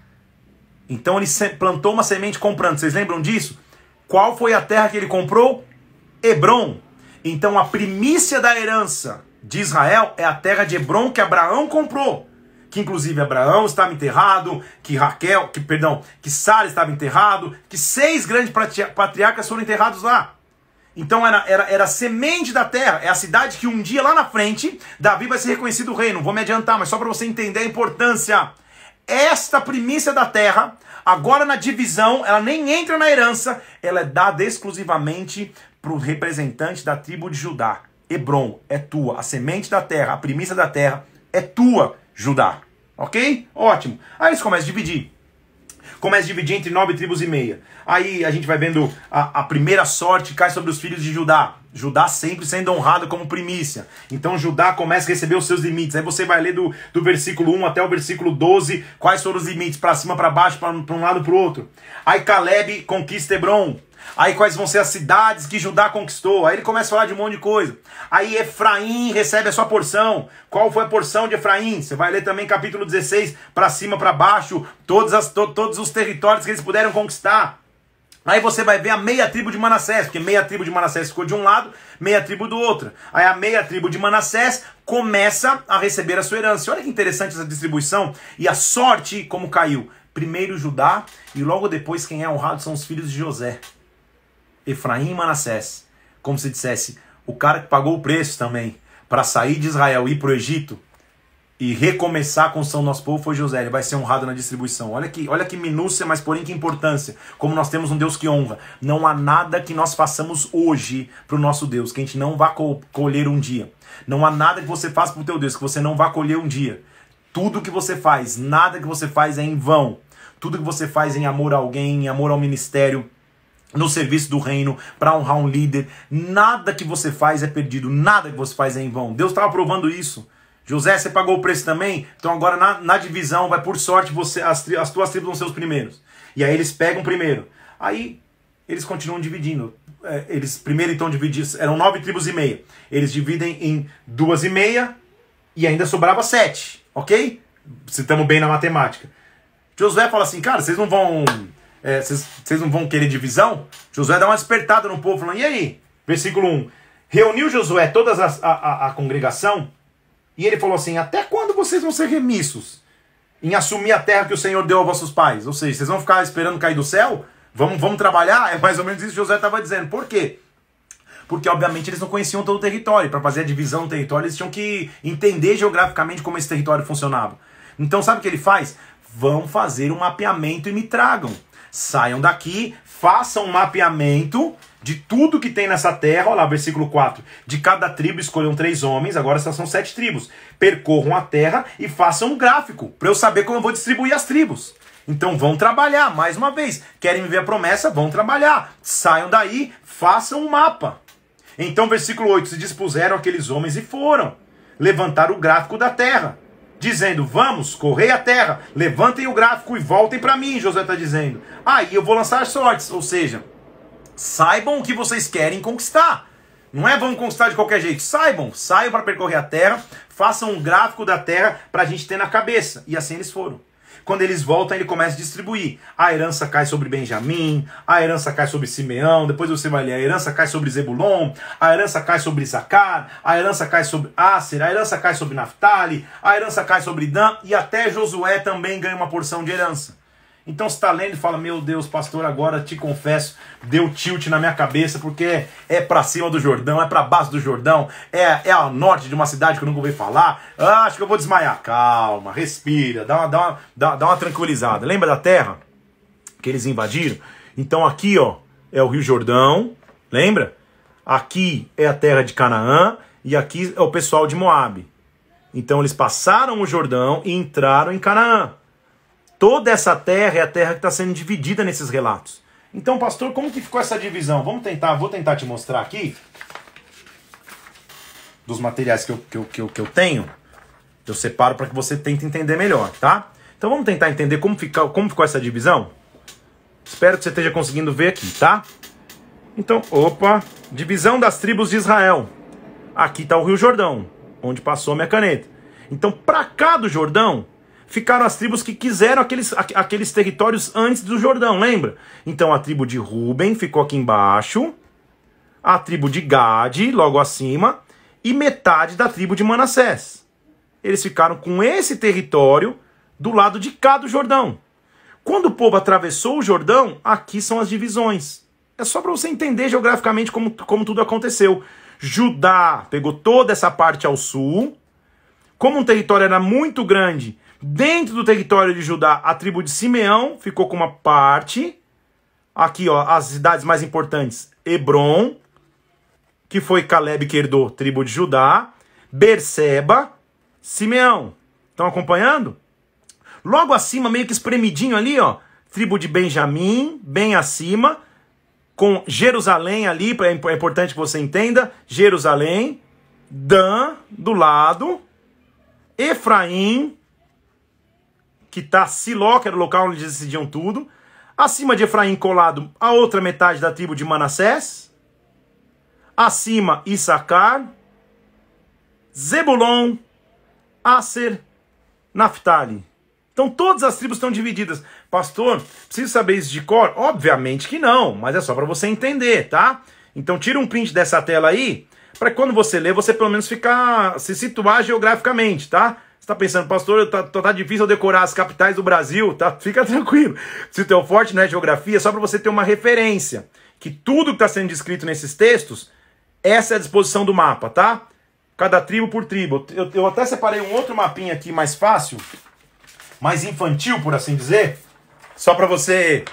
Então ele plantou uma semente comprando. Vocês lembram disso? Qual foi a terra que ele comprou? Hebron. Então a primícia da herança de Israel é a terra de Hebron que Abraão comprou. Que inclusive Abraão estava enterrado, que Raquel, que perdão, que Sara estava enterrado, que seis grandes patriarcas foram enterrados lá. Então era, era, era semente da terra, é a cidade que um dia lá na frente Davi vai ser reconhecido rei. Não vou me adiantar, mas só para você entender a importância. Esta primícia da terra, agora na divisão, ela nem entra na herança, ela é dada exclusivamente para o representante da tribo de Judá. Hebron é tua, a semente da terra, a primícia da terra é tua, Judá. Ok? Ótimo. Aí eles começam a dividir começa a dividir entre nove tribos e meia. Aí a gente vai vendo a, a primeira sorte cai sobre os filhos de Judá. Judá sempre sendo honrado como primícia. Então Judá começa a receber os seus limites. Aí você vai ler do, do versículo 1 até o versículo 12 quais foram os limites, para cima, para baixo, para um lado, para o outro. Aí Caleb conquista Hebron. Aí quais vão ser as cidades que Judá conquistou? Aí ele começa a falar de um monte de coisa. Aí Efraim recebe a sua porção. Qual foi a porção de Efraim? Você vai ler também capítulo 16, para cima, para baixo, as, to, todos os territórios que eles puderam conquistar. Aí você vai ver a meia tribo de Manassés, porque meia tribo de Manassés ficou de um lado, meia tribo do outro. Aí a meia tribo de Manassés começa a receber a sua herança. olha que interessante essa distribuição e a sorte como caiu. Primeiro Judá e logo depois quem é honrado são os filhos de José. Efraim e Manassés. Como se dissesse, o cara que pagou o preço também para sair de Israel e ir para o Egito e recomeçar a construção do nosso povo foi José. Ele vai ser honrado na distribuição. Olha que, olha que minúcia, mas porém que importância. Como nós temos um Deus que honra. Não há nada que nós façamos hoje para o nosso Deus que a gente não vá colher um dia. Não há nada que você faça para o teu Deus que você não vá colher um dia. Tudo que você faz, nada que você faz é em vão. Tudo que você faz é em amor a alguém, em amor ao ministério, no serviço do reino, para honrar um líder, nada que você faz é perdido, nada que você faz é em vão. Deus estava provando isso. José, você pagou o preço também? Então agora na, na divisão, vai por sorte, você as, as tuas tribos vão ser os primeiros. E aí eles pegam primeiro. Aí eles continuam dividindo. É, eles primeiro então dividiram, eram nove tribos e meia. Eles dividem em duas e meia e ainda sobrava sete, ok? Se estamos bem na matemática. Josué fala assim, cara, vocês não vão, é, vocês, vocês não vão querer divisão? Josué dá uma despertada no povo, falando, e aí? Versículo 1. Reuniu Josué toda a, a, a congregação e ele falou assim: Até quando vocês vão ser remissos em assumir a terra que o Senhor deu a vossos pais? Ou seja, vocês vão ficar esperando cair do céu? Vamos, vamos trabalhar? É mais ou menos isso que José estava dizendo. Por quê? porque obviamente eles não conheciam todo o território. Para fazer a divisão do território, eles tinham que entender geograficamente como esse território funcionava. Então, sabe o que ele faz? Vão fazer um mapeamento e me tragam. Saiam daqui, faça um mapeamento de tudo que tem nessa terra, olha lá, versículo 4. De cada tribo escolham três homens, agora são sete tribos. Percorram a terra e façam um gráfico, para eu saber como eu vou distribuir as tribos. Então vão trabalhar, mais uma vez. Querem ver a promessa? Vão trabalhar. Saiam daí, façam um mapa. Então, versículo 8: Se dispuseram aqueles homens e foram levantar o gráfico da terra dizendo: Vamos, correi a terra, levantem o gráfico e voltem para mim, Josué está dizendo. Aí ah, eu vou lançar sortes, ou seja, saibam o que vocês querem conquistar. Não é vamos conquistar de qualquer jeito. Saibam, saiam para percorrer a terra, façam um gráfico da terra para a gente ter na cabeça. E assim eles foram. Quando eles voltam, ele começa a distribuir. A herança cai sobre Benjamim, a herança cai sobre Simeão, depois você vai ler, a herança cai sobre Zebulon, a herança cai sobre Isacar, a herança cai sobre Asser, a herança cai sobre Naphtali, a herança cai sobre Dan, e até Josué também ganha uma porção de herança. Então está lendo e fala: Meu Deus, pastor, agora te confesso, deu tilt na minha cabeça, porque é para cima do Jordão, é para baixo do Jordão, é, é ao norte de uma cidade que eu nunca ouvi falar. Ah, acho que eu vou desmaiar. Calma, respira, dá uma, dá uma, dá, dá uma tranquilizada. Lembra da terra que eles invadiram? Então aqui, ó, é o Rio Jordão, lembra? Aqui é a terra de Canaã e aqui é o pessoal de Moabe. Então eles passaram o Jordão e entraram em Canaã. Toda essa terra é a terra que está sendo dividida nesses relatos. Então, pastor, como que ficou essa divisão? Vamos tentar, vou tentar te mostrar aqui dos materiais que eu, que eu, que eu, que eu tenho. Eu separo para que você tente entender melhor, tá? Então vamos tentar entender como, fica, como ficou essa divisão? Espero que você esteja conseguindo ver aqui, tá? Então, opa, divisão das tribos de Israel. Aqui está o Rio Jordão, onde passou minha caneta. Então, para cá do Jordão, ficaram as tribos que quiseram aqueles, aqueles territórios antes do Jordão, lembra? Então a tribo de Ruben ficou aqui embaixo, a tribo de Gade, logo acima, e metade da tribo de Manassés. Eles ficaram com esse território do lado de cá do Jordão. Quando o povo atravessou o Jordão, aqui são as divisões. É só para você entender geograficamente como, como tudo aconteceu. Judá pegou toda essa parte ao sul. Como um território era muito grande Dentro do território de Judá, a tribo de Simeão ficou com uma parte. Aqui, ó, as cidades mais importantes: Hebron, que foi Caleb que herdou, tribo de Judá, Berseba, Simeão. Estão acompanhando? Logo acima, meio que espremidinho ali, ó, tribo de Benjamim, bem acima, com Jerusalém ali, é, é importante que você entenda, Jerusalém, Dan do lado, Efraim, que está Siló, que era o local onde eles decidiam tudo. Acima de Efraim, colado, a outra metade da tribo de Manassés. Acima, Issacar. Zebulon, Acer, Naphtali. Então todas as tribos estão divididas. Pastor, preciso saber isso de cor? Obviamente que não, mas é só para você entender, tá? Então tira um print dessa tela aí, para quando você ler, você pelo menos ficar se situar geograficamente, tá? está pensando, pastor, tá, tá, tá difícil decorar as capitais do Brasil, tá? Fica tranquilo. Se o teu forte não é geografia, é só para você ter uma referência. Que tudo que está sendo descrito nesses textos, essa é a disposição do mapa, tá? Cada tribo por tribo. Eu, eu até separei um outro mapinha aqui mais fácil, mais infantil, por assim dizer, só para você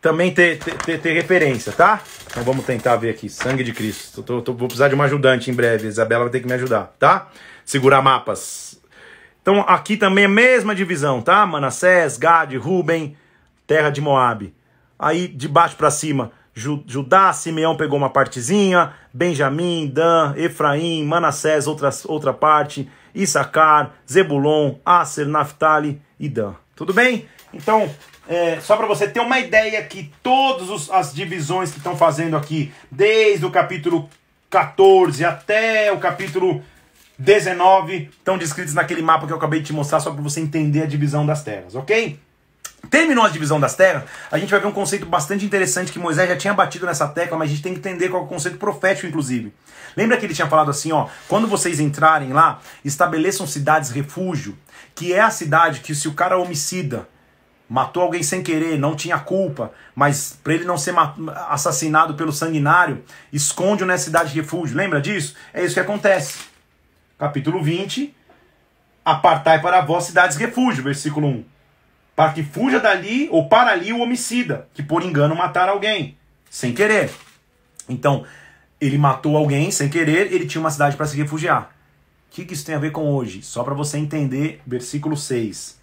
também ter, ter, ter, ter, referência, tá? Então vamos tentar ver aqui. Sangue de Cristo. Eu tô, tô, vou precisar de uma ajudante em breve. A Isabela vai ter que me ajudar, tá? segurar mapas. Então aqui também é a mesma divisão, tá? Manassés, Gad, Ruben, terra de Moabe. Aí de baixo para cima, Judá, Simeão pegou uma partezinha, Benjamim, Dan, Efraim, Manassés, outra outra parte, Issacar, Zebulon, Aser, Naphtali e Dan. Tudo bem? Então, é, só para você ter uma ideia que todas as divisões que estão fazendo aqui, desde o capítulo 14 até o capítulo 19 estão descritos naquele mapa que eu acabei de te mostrar, só para você entender a divisão das terras, ok? Terminou a divisão das terras, a gente vai ver um conceito bastante interessante que Moisés já tinha batido nessa tecla, mas a gente tem que entender qual é o conceito profético, inclusive. Lembra que ele tinha falado assim, ó, quando vocês entrarem lá, estabeleçam cidades refúgio, que é a cidade que se o cara homicida matou alguém sem querer, não tinha culpa, mas para ele não ser assassinado pelo sanguinário, esconde-o nessa cidade refúgio. Lembra disso? É isso que acontece capítulo 20, apartai para vós cidades refúgio, versículo 1. Para que fuja dali ou para ali o homicida, que por engano matar alguém, sem querer. Então, ele matou alguém sem querer, ele tinha uma cidade para se refugiar. O que, que isso tem a ver com hoje? Só para você entender, versículo 6.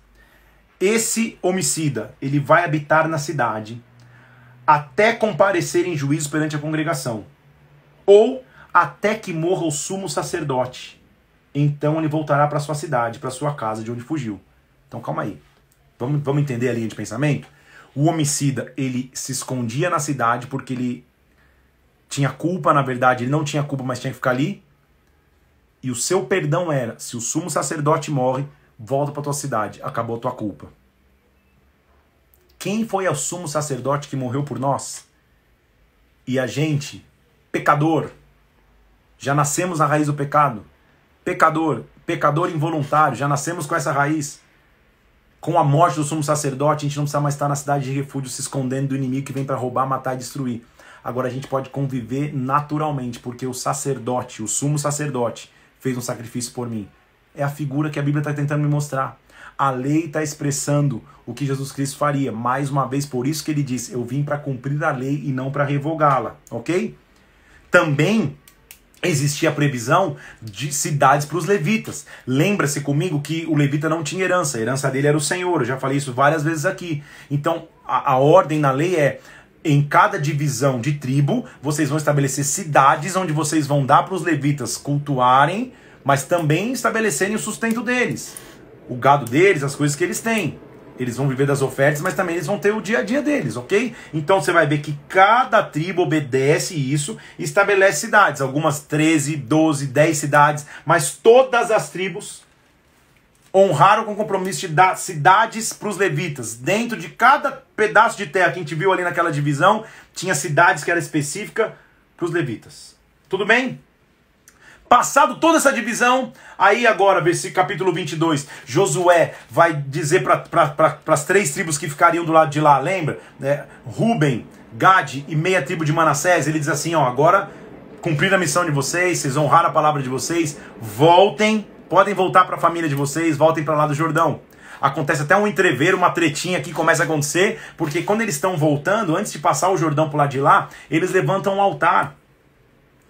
Esse homicida, ele vai habitar na cidade até comparecer em juízo perante a congregação, ou até que morra o sumo sacerdote então ele voltará para sua cidade, para sua casa de onde fugiu. Então calma aí. Vamos, vamos entender a linha de pensamento? O homicida, ele se escondia na cidade porque ele tinha culpa, na verdade, ele não tinha culpa, mas tinha que ficar ali. E o seu perdão era: se o sumo sacerdote morre, volta para tua cidade, acabou a tua culpa. Quem foi o sumo sacerdote que morreu por nós? E a gente, pecador, já nascemos na raiz do pecado, pecador, pecador involuntário, já nascemos com essa raiz. Com a morte do sumo sacerdote, a gente não precisa mais estar na cidade de refúgio se escondendo do inimigo que vem para roubar, matar e destruir. Agora a gente pode conviver naturalmente, porque o sacerdote, o sumo sacerdote, fez um sacrifício por mim. É a figura que a Bíblia está tentando me mostrar. A lei está expressando o que Jesus Cristo faria. Mais uma vez, por isso que ele diz: Eu vim para cumprir a lei e não para revogá-la. Ok? Também existia a previsão de cidades para os levitas. Lembra-se comigo que o levita não tinha herança, a herança dele era o Senhor, eu já falei isso várias vezes aqui. Então, a, a ordem na lei é em cada divisão de tribo, vocês vão estabelecer cidades onde vocês vão dar para os levitas cultuarem, mas também estabelecerem o sustento deles, o gado deles, as coisas que eles têm eles vão viver das ofertas, mas também eles vão ter o dia a dia deles, ok? Então você vai ver que cada tribo obedece isso e estabelece cidades, algumas 13, 12, 10 cidades, mas todas as tribos honraram com o compromisso de dar cidades para os levitas. Dentro de cada pedaço de terra que a gente viu ali naquela divisão, tinha cidades que era específica para os levitas. Tudo bem? Passado toda essa divisão, aí agora, versículo capítulo 22, Josué vai dizer para pra, pra, as três tribos que ficariam do lado de lá, lembra? É, Ruben, Gade e meia tribo de Manassés, ele diz assim, ó, agora cumprir a missão de vocês, vocês honrar a palavra de vocês, voltem, podem voltar para a família de vocês, voltem para lá do Jordão. Acontece até um entrever, uma tretinha que começa a acontecer, porque quando eles estão voltando, antes de passar o Jordão para lado de lá, eles levantam um altar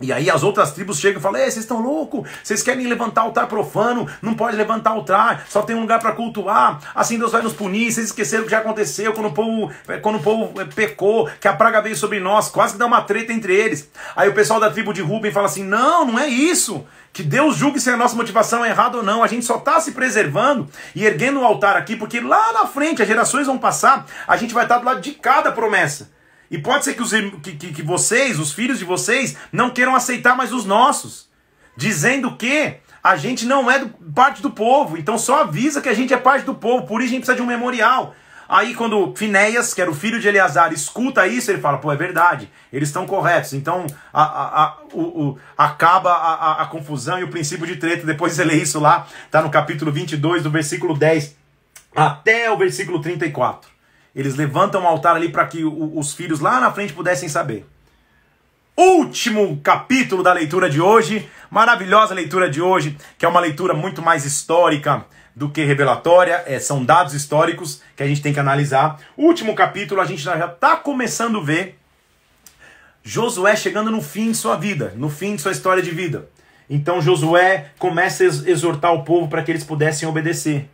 e aí as outras tribos chegam e falam: Ei, vocês estão loucos? Vocês querem levantar altar profano? Não pode levantar altar, só tem um lugar para cultuar. Assim Deus vai nos punir. Vocês esqueceram o que já aconteceu quando o povo, eh, quando o povo eh, pecou, que a praga veio sobre nós, quase que dá uma treta entre eles. Aí o pessoal da tribo de Ruben fala assim: Não, não é isso. Que Deus julgue se a nossa motivação é errada ou não. A gente só está se preservando e erguendo o altar aqui, porque lá na frente as gerações vão passar, a gente vai estar tá do lado de cada promessa. E pode ser que, os, que, que, que vocês, os filhos de vocês, não queiram aceitar mais os nossos, dizendo que a gente não é do, parte do povo, então só avisa que a gente é parte do povo, por isso a gente precisa de um memorial. Aí quando Finéias, que era o filho de Eleazar, escuta isso, ele fala, pô, é verdade, eles estão corretos. Então a, a, a, o, o, acaba a, confusão e o princípio de treta. Depois você lê isso lá, está no capítulo 22, do versículo 10 até o versículo 34. Eles levantam o altar ali para que o, os filhos lá na frente pudessem saber. Último capítulo da leitura de hoje, maravilhosa leitura de hoje, que é uma leitura muito mais histórica do que revelatória, é, são dados históricos que a gente tem que analisar. Último capítulo, a gente já está começando a ver Josué chegando no fim de sua vida, no fim de sua história de vida. Então Josué começa a exortar o povo para que eles pudessem obedecer.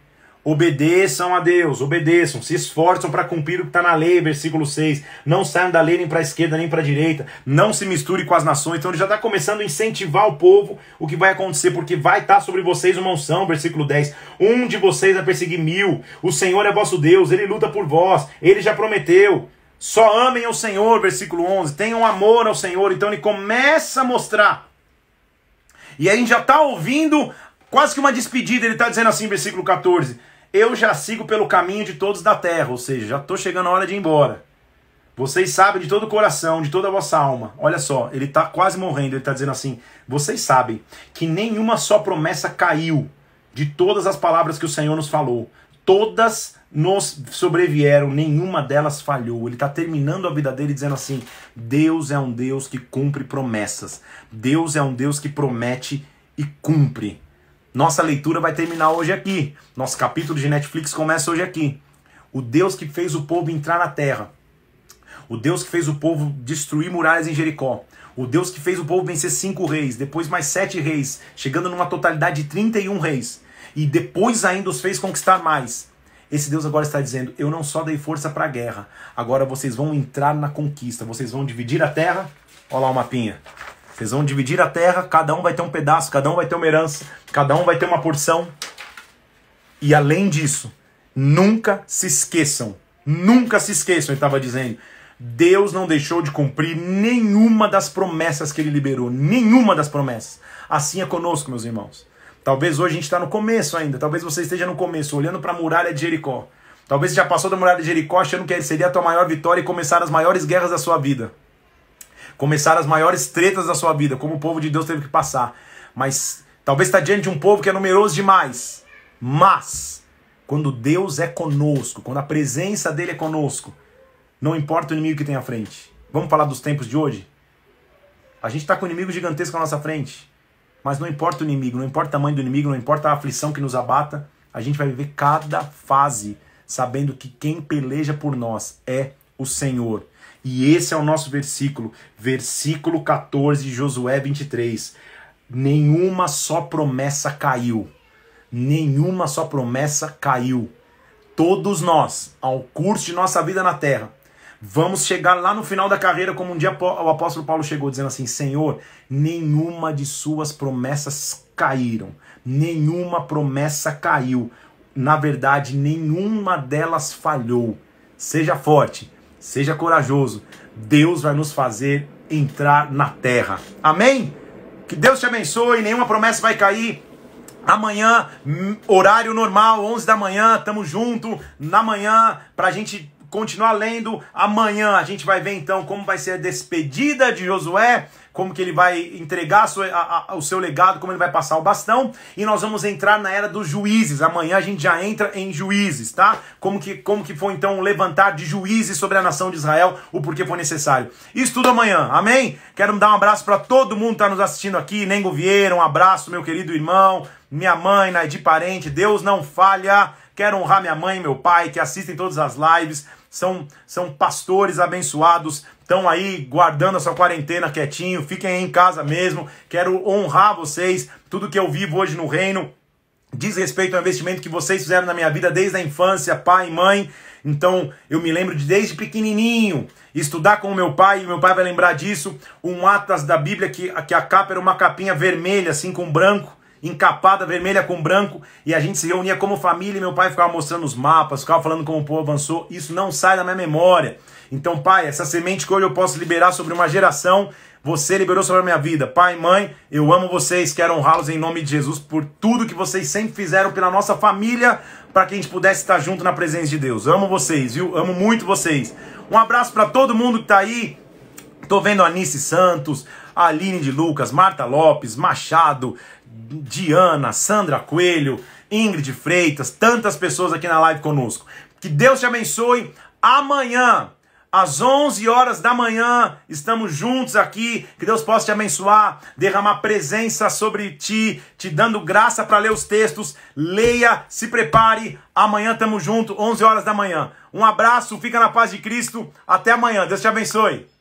Obedeçam a Deus, obedeçam, se esforçam para cumprir o que está na lei, versículo 6. Não saiam da lei nem para a esquerda nem para a direita, não se misture com as nações. Então ele já está começando a incentivar o povo o que vai acontecer, porque vai estar tá sobre vocês uma unção, versículo 10. Um de vocês vai perseguir mil, o Senhor é vosso Deus, ele luta por vós, ele já prometeu. Só amem ao Senhor, versículo 11. Tenham amor ao Senhor. Então ele começa a mostrar. E aí a gente já está ouvindo quase que uma despedida. Ele está dizendo assim, versículo 14. Eu já sigo pelo caminho de todos da terra, ou seja, já estou chegando a hora de ir embora. Vocês sabem de todo o coração, de toda a vossa alma. Olha só, ele está quase morrendo, ele está dizendo assim: vocês sabem que nenhuma só promessa caiu de todas as palavras que o Senhor nos falou. Todas nos sobrevieram, nenhuma delas falhou. Ele está terminando a vida dele dizendo assim: Deus é um Deus que cumpre promessas. Deus é um Deus que promete e cumpre. Nossa leitura vai terminar hoje aqui. Nosso capítulo de Netflix começa hoje aqui. O Deus que fez o povo entrar na terra. O Deus que fez o povo destruir muralhas em Jericó. O Deus que fez o povo vencer cinco reis, depois mais sete reis, chegando numa totalidade de 31 reis. E depois ainda os fez conquistar mais. Esse Deus agora está dizendo: Eu não só dei força para a guerra, agora vocês vão entrar na conquista, vocês vão dividir a terra. Olha lá o mapinha. Vocês vão dividir a terra, cada um vai ter um pedaço, cada um vai ter uma herança, cada um vai ter uma porção. E além disso, nunca se esqueçam, nunca se esqueçam, ele estava dizendo. Deus não deixou de cumprir nenhuma das promessas que ele liberou, nenhuma das promessas. Assim é conosco, meus irmãos. Talvez hoje a gente está no começo ainda, talvez você esteja no começo, olhando para a muralha de Jericó. Talvez você já passou da muralha de Jericó achando que seria a tua maior vitória e começar as maiores guerras da sua vida começar as maiores tretas da sua vida, como o povo de Deus teve que passar. Mas talvez está diante de um povo que é numeroso demais. Mas, quando Deus é conosco, quando a presença dele é conosco, não importa o inimigo que tem à frente. Vamos falar dos tempos de hoje? A gente está com um inimigo gigantesco à nossa frente. Mas não importa o inimigo, não importa o tamanho do inimigo, não importa a aflição que nos abata, a gente vai viver cada fase sabendo que quem peleja por nós é o Senhor. E esse é o nosso versículo, versículo 14 de Josué 23. Nenhuma só promessa caiu. Nenhuma só promessa caiu. Todos nós, ao curso de nossa vida na terra, Vamos chegar lá no final da carreira, como um dia o apóstolo Paulo chegou, dizendo assim: Senhor, nenhuma de suas promessas caíram, nenhuma promessa caiu, na verdade, nenhuma delas falhou. Seja forte, Seja corajoso. Deus vai nos fazer entrar na terra. Amém? Que Deus te abençoe, nenhuma promessa vai cair. Amanhã, hum, horário normal, 11 da manhã, tamo junto. Na manhã, pra gente continuar lendo. Amanhã a gente vai ver então como vai ser a despedida de Josué como que ele vai entregar a sua, a, a, o seu legado, como ele vai passar o bastão, e nós vamos entrar na era dos juízes. Amanhã a gente já entra em juízes, tá? Como que, como que foi então o levantar de juízes sobre a nação de Israel, o porquê foi necessário. Isso tudo amanhã, amém? Quero dar um abraço para todo mundo que está nos assistindo aqui, Nengo Vieira, um abraço, meu querido irmão, minha mãe, Naidi Parente, Deus não falha. Quero honrar minha mãe e meu pai que assistem todas as lives são, são pastores abençoados, estão aí guardando a sua quarentena quietinho, fiquem aí em casa mesmo. Quero honrar vocês, tudo que eu vivo hoje no reino diz respeito ao investimento que vocês fizeram na minha vida desde a infância, pai e mãe. Então, eu me lembro de desde pequenininho estudar com o meu pai, e meu pai vai lembrar disso, um atlas da Bíblia que, que a capa era uma capinha vermelha assim com branco encapada vermelha com branco, e a gente se reunia como família, e meu pai ficava mostrando os mapas, ficava falando como o povo avançou, isso não sai da minha memória. Então, pai, essa semente que hoje eu posso liberar sobre uma geração, você liberou sobre a minha vida. Pai, mãe, eu amo vocês, quero honrá-los em nome de Jesus por tudo que vocês sempre fizeram pela nossa família, para que a gente pudesse estar junto na presença de Deus. Amo vocês, viu? Amo muito vocês. Um abraço para todo mundo que tá aí. Tô vendo a Anice Santos, a Aline de Lucas, Marta Lopes, Machado, Diana, Sandra Coelho, Ingrid Freitas, tantas pessoas aqui na live conosco. Que Deus te abençoe. Amanhã, às 11 horas da manhã, estamos juntos aqui. Que Deus possa te abençoar, derramar presença sobre ti, te dando graça para ler os textos. Leia, se prepare. Amanhã estamos juntos, 11 horas da manhã. Um abraço, fica na paz de Cristo. Até amanhã. Deus te abençoe.